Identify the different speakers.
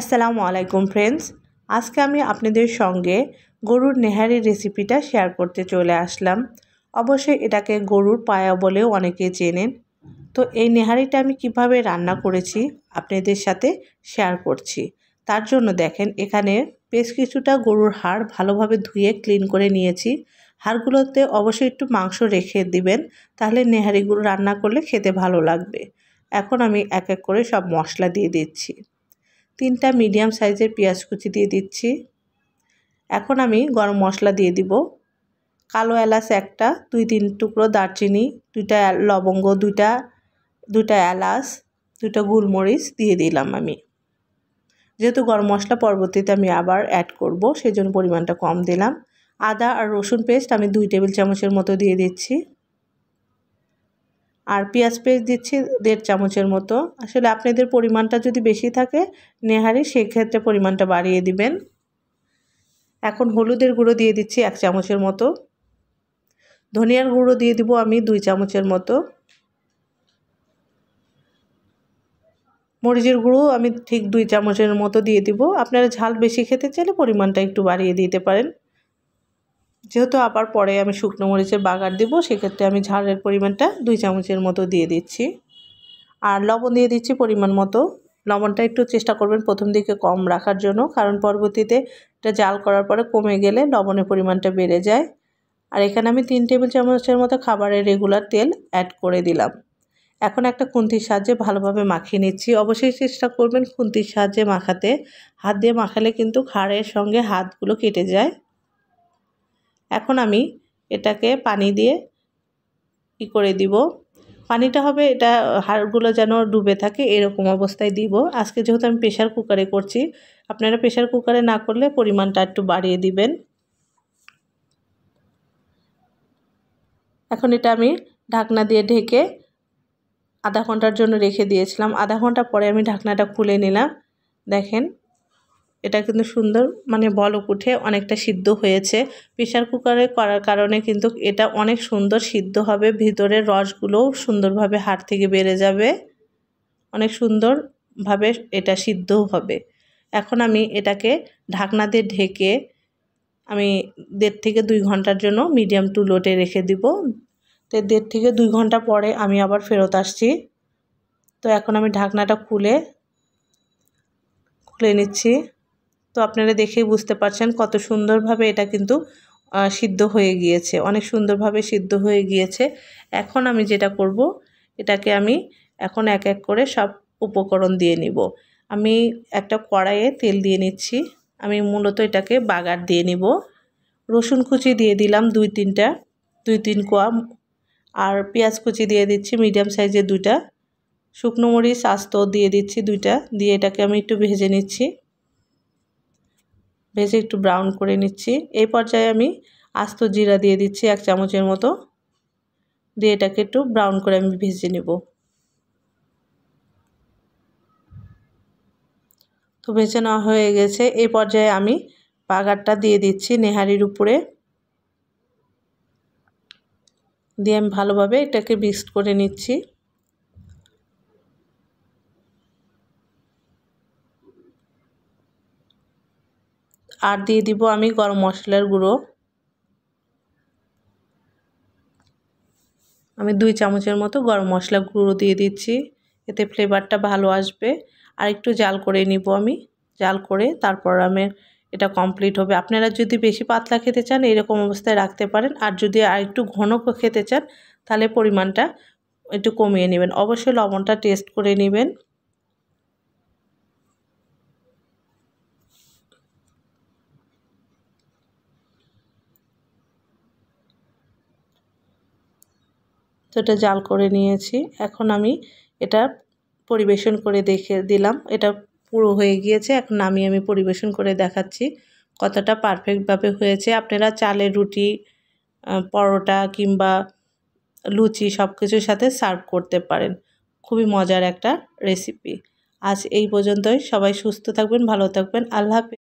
Speaker 1: আসসালামু আলাইকুম ফ্রেন্ডস আজকে আমি আপনাদের সঙ্গে গরুর নেহারি রেসিপিটা শেয়ার করতে চলে আসলাম অবশ্যই এটাকে গরুর পায়া বলেও অনেকে চেনেন তো এই নেহারিটা আমি কিভাবে রান্না করেছি আপনাদের সাথে শেয়ার করছি তার জন্য দেখেন এখানে বেশ কিছুটা গরুর হাড় ভালোভাবে ধুয়ে ক্লিন করে নিয়েছি হাড়গুলোতে অবশ্যই একটু মাংস রেখে দিবেন তাহলে নেহারিগুলো রান্না করলে খেতে ভালো লাগবে এখন আমি এক এক করে সব মশলা দিয়ে দিচ্ছি তিনটা মিডিয়াম সাইজের পেঁয়াজ কুচি দিয়ে দিচ্ছি এখন আমি গরম মশলা দিয়ে দিব কালো এলাচ একটা দুই তিন টুকরো দারচিনি দুইটা লবঙ্গ দুইটা দুটা এলাচ দুটো গোলমরিচ দিয়ে দিলাম আমি যেহেতু গরম মশলা পরবর্তীতে আমি আবার অ্যাড করব সেজন্য পরিমাণটা কম দিলাম আদা আর রসুন পেস্ট আমি দুই টেবিল চামচের মতো দিয়ে দিচ্ছি আর পেঁয়াজ পেস্ট দিচ্ছি দেড় চামচের মতো আসলে আপনাদের পরিমাণটা যদি বেশি থাকে নেহারি সেক্ষেত্রে পরিমাণটা বাড়িয়ে দিবেন এখন হলুদের গুঁড়ো দিয়ে দিচ্ছি এক চামচের মতো ধনিয়ার গুঁড়ো দিয়ে দিব আমি দুই চামচের মতো মরিচের গুঁড়ো আমি ঠিক দুই চামচের মতো দিয়ে দিব আপনারা ঝাল বেশি খেতে চাইলে পরিমাণটা একটু বাড়িয়ে দিতে পারেন যেহেতু আবার পরে আমি শুকনো মরিচের বাগার দেব সেক্ষেত্রে আমি ঝালের পরিমাণটা দুই চামচের মতো দিয়ে দিচ্ছি আর লবণ দিয়ে দিচ্ছি পরিমাণ মতো লবণটা একটু চেষ্টা করবেন প্রথম দিকে কম রাখার জন্য কারণ পরবর্তীতে এটা জাল করার পরে কমে গেলে লবণের পরিমাণটা বেড়ে যায় আর এখানে আমি তিন টেবিল চামচের মতো খাবারের রেগুলার তেল অ্যাড করে দিলাম এখন একটা খুন্তির সাহায্যে ভালোভাবে মাখিয়ে নিচ্ছি অবশ্যই চেষ্টা করবেন খুন্তির সাহায্যে মাখাতে হাত দিয়ে মাখালে কিন্তু খাড়ের সঙ্গে হাতগুলো কেটে যায় এখন আমি এটাকে পানি দিয়ে ই করে দিব পানিটা হবে এটা হাড়গুলো যেন ডুবে থাকে এরকম অবস্থায় দিব আজকে যেহেতু আমি প্রেশার কুকারে করছি আপনারা প্রেশার কুকারে না করলে পরিমাণটা একটু বাড়িয়ে দিবেন এখন এটা আমি ঢাকনা দিয়ে ঢেকে আধা ঘন্টার জন্য রেখে দিয়েছিলাম আধা ঘন্টা পরে আমি ঢাকনাটা খুলে নিলাম দেখেন এটা কিন্তু সুন্দর মানে বলক উঠে অনেকটা সিদ্ধ হয়েছে প্রেশার কুকারে করার কারণে কিন্তু এটা অনেক সুন্দর সিদ্ধ হবে ভিতরের রসগুলোও সুন্দরভাবে হাড় থেকে বেড়ে যাবে অনেক সুন্দরভাবে এটা সিদ্ধ হবে এখন আমি এটাকে ঢাকনা দিয়ে ঢেকে আমি দেড় থেকে দুই ঘন্টার জন্য মিডিয়াম টু লোটে রেখে দিব তো দেড় থেকে দুই ঘন্টা পরে আমি আবার ফেরত আসছি তো এখন আমি ঢাকনাটা খুলে খুলে নিচ্ছি তো আপনারা দেখেই বুঝতে পারছেন কত সুন্দরভাবে এটা কিন্তু সিদ্ধ হয়ে গিয়েছে অনেক সুন্দরভাবে সিদ্ধ হয়ে গিয়েছে এখন আমি যেটা করব এটাকে আমি এখন এক এক করে সব উপকরণ দিয়ে নিব আমি একটা কড়াইয়ে তেল দিয়ে নিচ্ছি আমি মূলত এটাকে বাগার দিয়ে নিব রসুন কুচি দিয়ে দিলাম দুই তিনটা দুই তিন কোয়া আর পেঁয়াজ কুচি দিয়ে দিচ্ছি মিডিয়াম সাইজের দুইটা শুকনো মরিচ আস্ত দিয়ে দিচ্ছি দুইটা দিয়ে এটাকে আমি একটু ভেজে নিচ্ছি ভেজে একটু ব্রাউন করে নিচ্ছি এই পর্যায়ে আমি আস্ত জিরা দিয়ে দিচ্ছি এক চামচের মতো দিয়ে এটাকে একটু ব্রাউন করে আমি ভেজে নেব তো ভেজে নেওয়া হয়ে গেছে এই পর্যায়ে আমি বাগারটা দিয়ে দিচ্ছি নেহারির উপরে দিয়ে আমি ভালোভাবে এটাকে মিক্সড করে নিচ্ছি আর দিয়ে দিব আমি গরম মশলার গুঁড়ো আমি দুই চামচের মতো গরম মশলা গুঁড়ো দিয়ে দিচ্ছি এতে ফ্লেভারটা ভালো আসবে আর একটু জাল করে নিব আমি জাল করে তারপর আমি এটা কমপ্লিট হবে আপনারা যদি বেশি পাতলা খেতে চান এরকম অবস্থায় রাখতে পারেন আর যদি আর একটু ঘন খেতে চান তাহলে পরিমাণটা একটু কমিয়ে নেবেন অবশ্যই লবণটা টেস্ট করে নেবেন তো এটা জাল করে নিয়েছি এখন আমি এটা পরিবেশন করে দেখে দিলাম এটা পুরো হয়ে গিয়েছে এখন আমি আমি পরিবেশন করে দেখাচ্ছি কতটা পারফেক্টভাবে হয়েছে আপনারা চালের রুটি পরোটা কিংবা লুচি সব কিছুর সাথে সার্ভ করতে পারেন খুবই মজার একটা রেসিপি আজ এই পর্যন্তই সবাই সুস্থ থাকবেন ভালো থাকবেন আল্লাহ